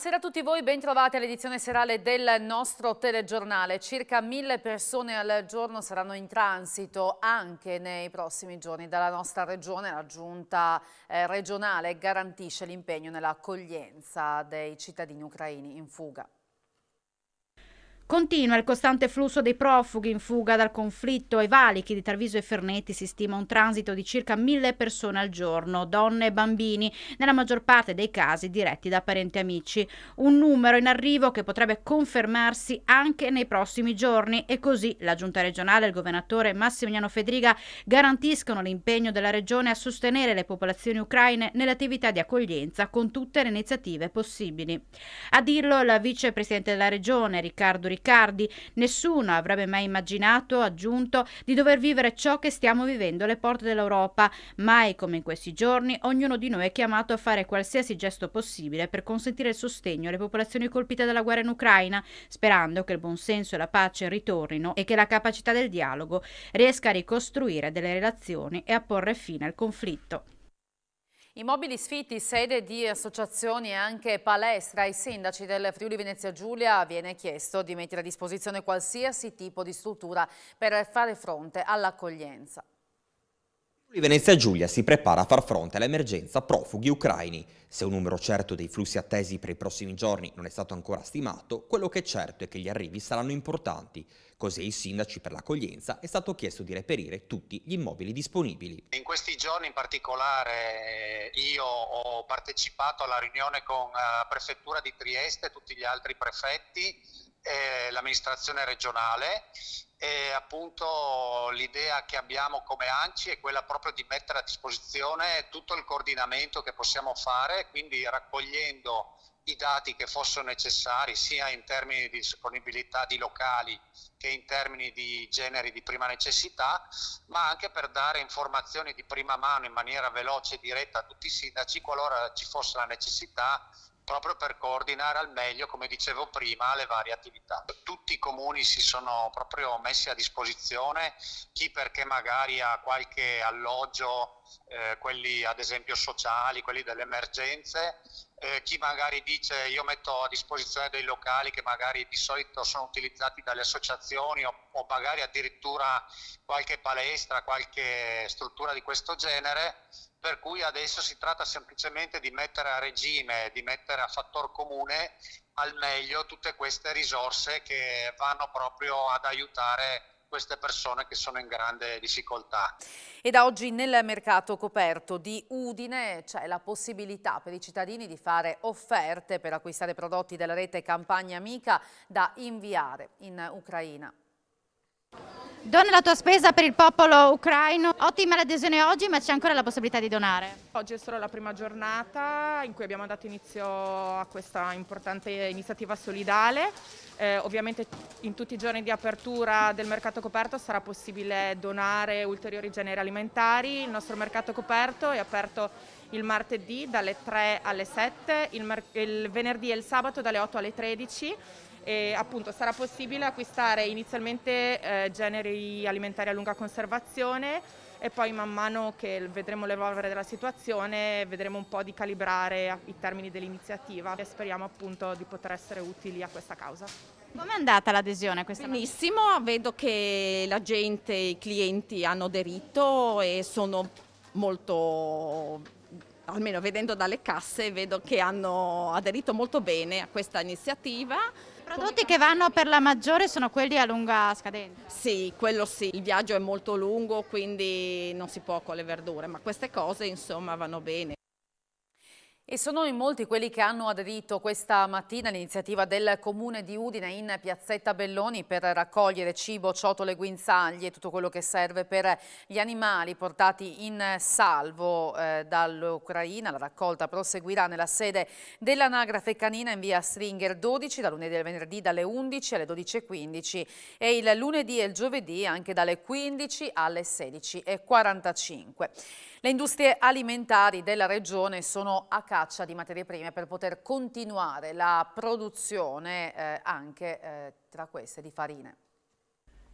Buonasera a tutti voi, ben trovati all'edizione serale del nostro telegiornale. Circa mille persone al giorno saranno in transito anche nei prossimi giorni dalla nostra regione. La giunta eh, regionale garantisce l'impegno nell'accoglienza dei cittadini ucraini in fuga. Continua il costante flusso dei profughi in fuga dal conflitto ai valichi di Tarviso e Fernetti si stima un transito di circa mille persone al giorno, donne e bambini, nella maggior parte dei casi diretti da parenti e amici. Un numero in arrivo che potrebbe confermarsi anche nei prossimi giorni e così la Giunta regionale e il governatore Massimiliano Fedriga garantiscono l'impegno della regione a sostenere le popolazioni ucraine nelle attività di accoglienza con tutte le iniziative possibili. A dirlo la vicepresidente della regione Riccardo Riccardo Riccardi. Nessuno avrebbe mai immaginato, aggiunto, di dover vivere ciò che stiamo vivendo alle porte dell'Europa. Mai come in questi giorni, ognuno di noi è chiamato a fare qualsiasi gesto possibile per consentire il sostegno alle popolazioni colpite dalla guerra in Ucraina, sperando che il buonsenso e la pace ritornino e che la capacità del dialogo riesca a ricostruire delle relazioni e a porre fine al conflitto. Immobili sfitti, sede di associazioni e anche palestra ai sindaci del Friuli Venezia Giulia viene chiesto di mettere a disposizione qualsiasi tipo di struttura per fare fronte all'accoglienza di Venezia Giulia si prepara a far fronte all'emergenza profughi ucraini. Se un numero certo dei flussi attesi per i prossimi giorni non è stato ancora stimato, quello che è certo è che gli arrivi saranno importanti. Così ai sindaci per l'accoglienza è stato chiesto di reperire tutti gli immobili disponibili. In questi giorni in particolare io ho partecipato alla riunione con eh, la prefettura di Trieste e tutti gli altri prefetti eh, l'amministrazione regionale e appunto l'idea che abbiamo come ANCI è quella proprio di mettere a disposizione tutto il coordinamento che possiamo fare, quindi raccogliendo i dati che fossero necessari sia in termini di disponibilità di locali che in termini di generi di prima necessità, ma anche per dare informazioni di prima mano in maniera veloce e diretta a tutti i sindaci qualora ci fosse la necessità proprio per coordinare al meglio, come dicevo prima, le varie attività. Tutti i comuni si sono proprio messi a disposizione, chi perché magari ha qualche alloggio, eh, quelli ad esempio sociali, quelli delle emergenze, eh, chi magari dice io metto a disposizione dei locali che magari di solito sono utilizzati dalle associazioni o, o magari addirittura qualche palestra, qualche struttura di questo genere per cui adesso si tratta semplicemente di mettere a regime, di mettere a fattor comune al meglio tutte queste risorse che vanno proprio ad aiutare queste persone che sono in grande difficoltà. E da oggi nel mercato coperto di Udine c'è la possibilità per i cittadini di fare offerte per acquistare prodotti della rete Campagna Amica da inviare in Ucraina. Dona la tua spesa per il popolo ucraino. Ottima l'adesione oggi, ma c'è ancora la possibilità di donare. Oggi è solo la prima giornata in cui abbiamo dato inizio a questa importante iniziativa solidale. Eh, ovviamente in tutti i giorni di apertura del mercato coperto sarà possibile donare ulteriori generi alimentari. Il nostro mercato coperto è aperto il martedì dalle 3 alle 7, il, il venerdì e il sabato dalle 8 alle 13 e appunto sarà possibile acquistare inizialmente eh, generi alimentari a lunga conservazione e poi man mano che vedremo l'evolvere della situazione vedremo un po' di calibrare i termini dell'iniziativa e speriamo appunto di poter essere utili a questa causa. Com'è andata l'adesione a questa Benissimo, vedo che la gente, i clienti hanno aderito e sono molto almeno vedendo dalle casse, vedo che hanno aderito molto bene a questa iniziativa prodotti che vanno per la maggiore sono quelli a lunga scadenza? Sì, quello sì, il viaggio è molto lungo quindi non si può con le verdure, ma queste cose insomma vanno bene. E sono in molti quelli che hanno aderito questa mattina all'iniziativa del Comune di Udine in Piazzetta Belloni per raccogliere cibo, ciotole, guinzaglie e tutto quello che serve per gli animali portati in salvo eh, dall'Ucraina. La raccolta proseguirà nella sede dell'anagrafe canina in via Stringer 12 da lunedì al venerdì dalle 11 alle 12.15 e il lunedì e il giovedì anche dalle 15 alle 16.45. Le industrie alimentari della regione sono a carico traccia di materie prime per poter continuare la produzione eh, anche eh, tra queste di farine.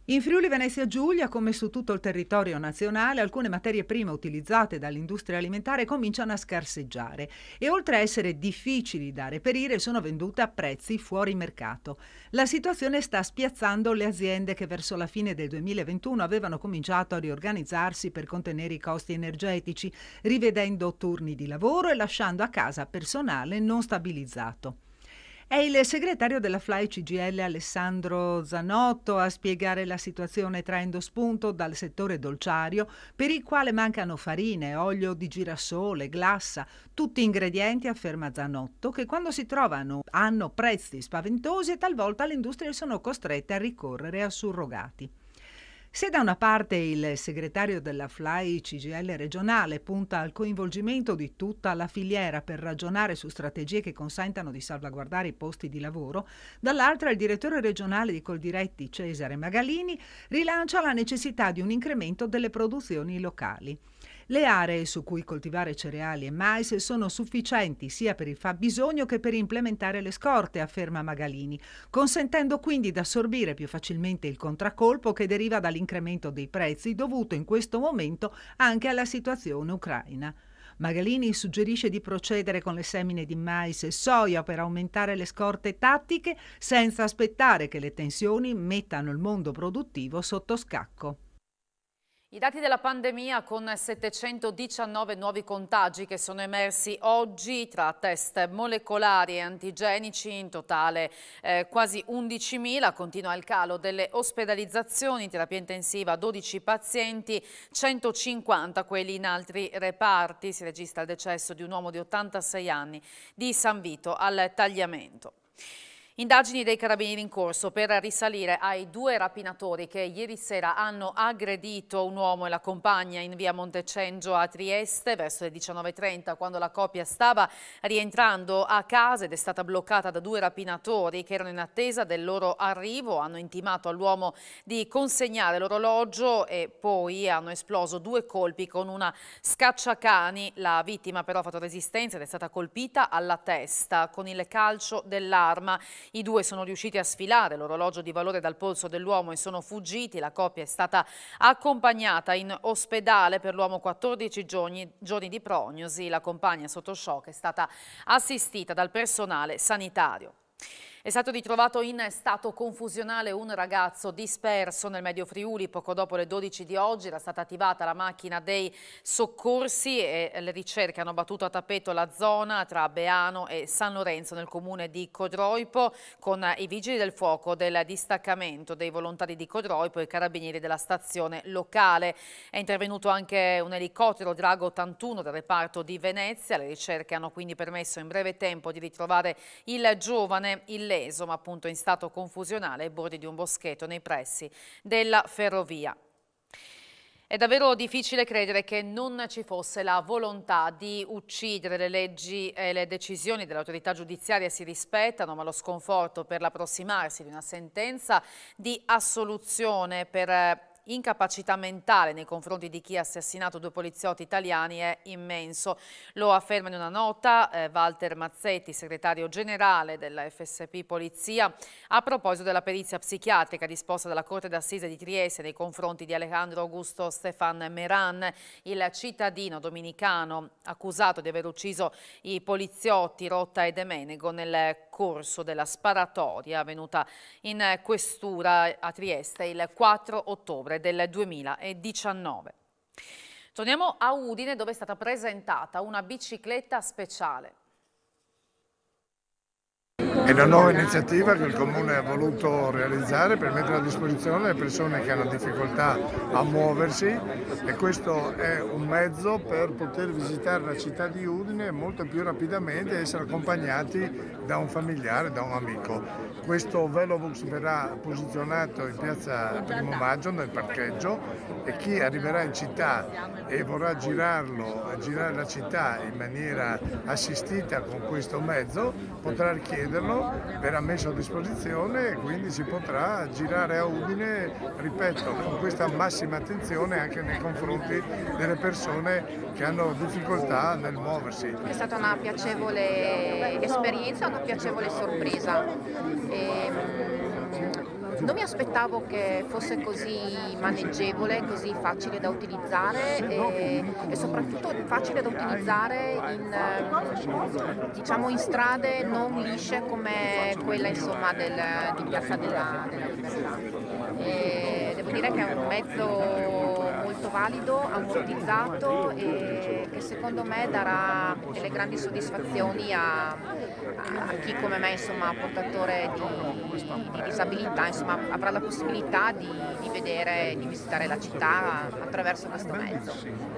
In Friuli Venezia Giulia, come su tutto il territorio nazionale, alcune materie prime utilizzate dall'industria alimentare cominciano a scarseggiare e oltre a essere difficili da reperire sono vendute a prezzi fuori mercato. La situazione sta spiazzando le aziende che verso la fine del 2021 avevano cominciato a riorganizzarsi per contenere i costi energetici, rivedendo turni di lavoro e lasciando a casa personale non stabilizzato. È il segretario della Fly CGL Alessandro Zanotto a spiegare la situazione traendo spunto dal settore dolciario per il quale mancano farine, olio di girasole, glassa, tutti ingredienti, afferma Zanotto, che quando si trovano hanno prezzi spaventosi e talvolta le industrie sono costrette a ricorrere a surrogati. Se da una parte il segretario della FLAI CGL regionale punta al coinvolgimento di tutta la filiera per ragionare su strategie che consentano di salvaguardare i posti di lavoro, dall'altra il direttore regionale di Coldiretti Cesare Magalini rilancia la necessità di un incremento delle produzioni locali. Le aree su cui coltivare cereali e mais sono sufficienti sia per il fabbisogno che per implementare le scorte, afferma Magalini, consentendo quindi di assorbire più facilmente il contraccolpo che deriva dall'incremento dei prezzi dovuto in questo momento anche alla situazione ucraina. Magalini suggerisce di procedere con le semine di mais e soia per aumentare le scorte tattiche senza aspettare che le tensioni mettano il mondo produttivo sotto scacco. I dati della pandemia con 719 nuovi contagi che sono emersi oggi tra test molecolari e antigenici, in totale eh, quasi 11.000, continua il calo delle ospedalizzazioni, terapia intensiva 12 pazienti, 150 quelli in altri reparti, si registra il decesso di un uomo di 86 anni di San Vito al tagliamento. Indagini dei carabinieri in corso per risalire ai due rapinatori che ieri sera hanno aggredito un uomo e la compagna in via Montecengio a Trieste verso le 19.30 quando la coppia stava rientrando a casa ed è stata bloccata da due rapinatori che erano in attesa del loro arrivo. Hanno intimato all'uomo di consegnare l'orologio e poi hanno esploso due colpi con una scacciacani. La vittima però ha fatto resistenza ed è stata colpita alla testa con il calcio dell'arma. I due sono riusciti a sfilare l'orologio di valore dal polso dell'uomo e sono fuggiti. La coppia è stata accompagnata in ospedale per l'uomo 14 giorni, giorni di prognosi. La compagna sotto shock è stata assistita dal personale sanitario. È stato ritrovato in stato confusionale un ragazzo disperso nel Medio Friuli poco dopo le 12 di oggi. Era stata attivata la macchina dei soccorsi e le ricerche hanno battuto a tappeto la zona tra Beano e San Lorenzo nel comune di Codroipo con i vigili del fuoco del distaccamento dei volontari di Codroipo e i carabinieri della stazione locale. È intervenuto anche un elicottero Drago 81 del reparto di Venezia. Le ricerche hanno quindi permesso in breve tempo di ritrovare il giovane illegato illeso ma appunto in stato confusionale ai bordi di un boschetto nei pressi della ferrovia. È davvero difficile credere che non ci fosse la volontà di uccidere le leggi e le decisioni dell'autorità giudiziaria si rispettano, ma lo sconforto per l'approssimarsi di una sentenza di assoluzione per eh, incapacità mentale nei confronti di chi ha assassinato due poliziotti italiani è immenso. Lo afferma in una nota eh, Walter Mazzetti, segretario generale della FSP Polizia, a proposito della perizia psichiatrica disposta dalla Corte d'Assise di Trieste nei confronti di Alejandro Augusto Stefan Meran, il cittadino dominicano accusato di aver ucciso i poliziotti Rotta e Demenego nel corso della sparatoria avvenuta in questura a Trieste il 4 ottobre dicembre del 2019. Torniamo a Udine dove è stata presentata una bicicletta speciale. È una nuova iniziativa che il Comune ha voluto realizzare per mettere a disposizione le persone che hanno difficoltà a muoversi e questo è un mezzo per poter visitare la città di Udine molto più rapidamente e essere accompagnati da un familiare, da un amico. Questo Velobus verrà posizionato in piazza Primo Maggio nel parcheggio e chi arriverà in città e vorrà girarlo, girare la città in maniera assistita con questo mezzo potrà richiederlo anno verrà messo a disposizione e quindi si potrà girare a Udine, ripeto, con questa massima attenzione anche nei confronti delle persone che hanno difficoltà nel muoversi. È stata una piacevole esperienza, una piacevole sorpresa. E ehm, non mi aspettavo che fosse così maneggevole, così facile da utilizzare e, e soprattutto facile da utilizzare in, diciamo, in strade non lisce come quella insomma, del, di Piazza della, della Libertà. E devo dire che è un mezzo molto valido, ammortizzato e che secondo me darà delle grandi soddisfazioni a, a chi come me, insomma, portatore di, di disabilità, insomma, avrà la possibilità di, di vedere, di visitare la città attraverso questo mezzo.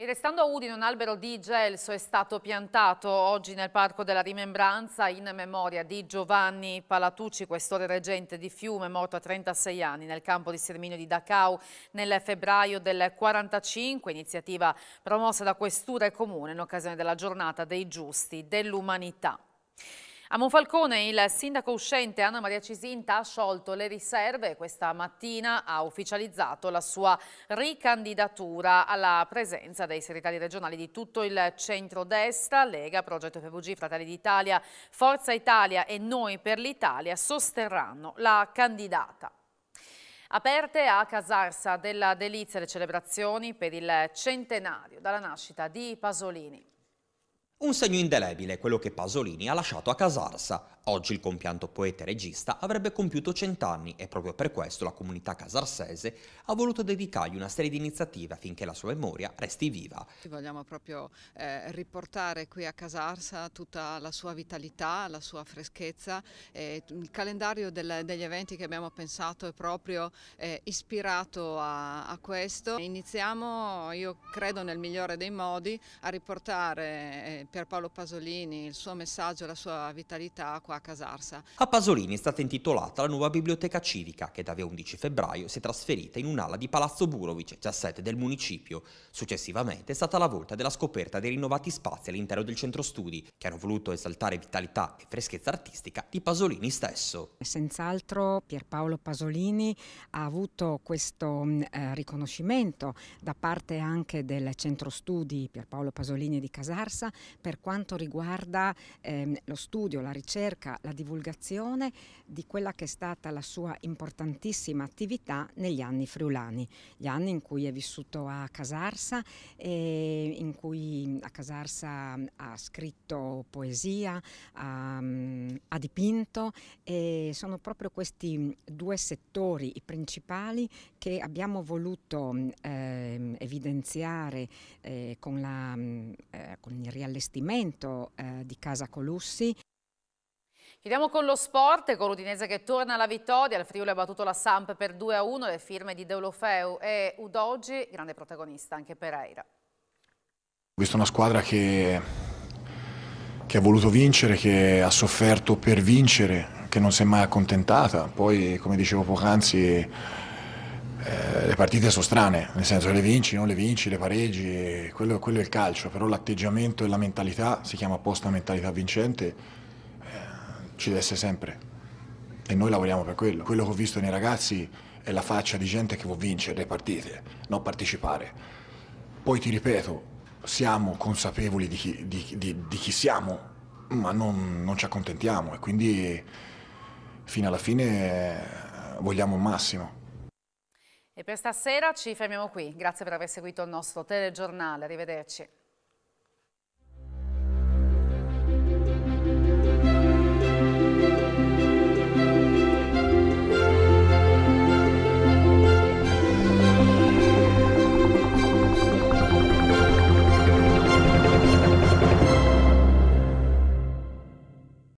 E restando a Udine, un albero di gelso è stato piantato oggi nel Parco della Rimembranza in memoria di Giovanni Palatucci, questore reggente di Fiume, morto a 36 anni nel campo di sterminio di Dachau nel febbraio del 1945, iniziativa promossa da Questura e Comune in occasione della giornata dei giusti dell'umanità. A Monfalcone il sindaco uscente Anna Maria Cisinta ha sciolto le riserve e questa mattina ha ufficializzato la sua ricandidatura alla presenza dei segretari regionali di tutto il centro-destra, Lega, Progetto PVG, Fratelli d'Italia, Forza Italia e Noi per l'Italia sosterranno la candidata. Aperte a Casarsa della Delizia le celebrazioni per il centenario dalla nascita di Pasolini. Un segno indelebile quello che Pasolini ha lasciato a Casarsa, Oggi il compianto poeta e regista avrebbe compiuto cent'anni e proprio per questo la comunità casarsese ha voluto dedicargli una serie di iniziative affinché la sua memoria resti viva. Vogliamo proprio eh, riportare qui a Casarsa tutta la sua vitalità, la sua freschezza. Eh, il calendario del, degli eventi che abbiamo pensato è proprio eh, ispirato a, a questo. Iniziamo, io credo nel migliore dei modi, a riportare eh, Pierpaolo Pasolini, il suo messaggio, la sua vitalità qua a Casarsa. A Pasolini è stata intitolata la nuova biblioteca civica che da 11 febbraio si è trasferita in un'ala di Palazzo Burovic, già sede del municipio. Successivamente è stata la volta della scoperta dei rinnovati spazi all'interno del centro studi che hanno voluto esaltare vitalità e freschezza artistica di Pasolini stesso. Senz'altro Pierpaolo Pasolini ha avuto questo mm, eh, riconoscimento da parte anche del centro studi Pierpaolo Pasolini di Casarsa per quanto riguarda ehm, lo studio, la ricerca manca la divulgazione di quella che è stata la sua importantissima attività negli anni friulani, gli anni in cui è vissuto a Casarsa e in cui a Casarsa mm, ha scritto poesia, ha, mm, ha dipinto e sono proprio questi mm, due settori i principali che abbiamo voluto eh, evidenziare eh, con, la, eh, con, il riallestimento eh, di Casa Colussi Chiudiamo con lo sport, con l'Udinese che torna alla vittoria, il Friuli ha battuto la Samp per 2-1, le firme di Deulofeu e Udogi, grande protagonista anche Pereira. Ho visto una squadra che, che, ha voluto vincere, che ha sofferto per vincere, che non si è mai accontentata, poi come dicevo poc'anzi eh, le partite sono strane, nel senso che le vinci, non le vinci, le pareggi, quello, quello è il calcio, però l'atteggiamento e la mentalità, si chiama apposta mentalità vincente, ci deve sempre. E noi lavoriamo per quello. Quello che ho visto nei ragazzi è la faccia di gente che vuole vincere le partite, non partecipare. Poi ti ripeto, siamo consapevoli di chi, di, di, di chi siamo, ma non, non, ci accontentiamo e quindi fino alla fine vogliamo un massimo. E per stasera ci fermiamo qui. Grazie per aver seguito il nostro telegiornale. Arrivederci.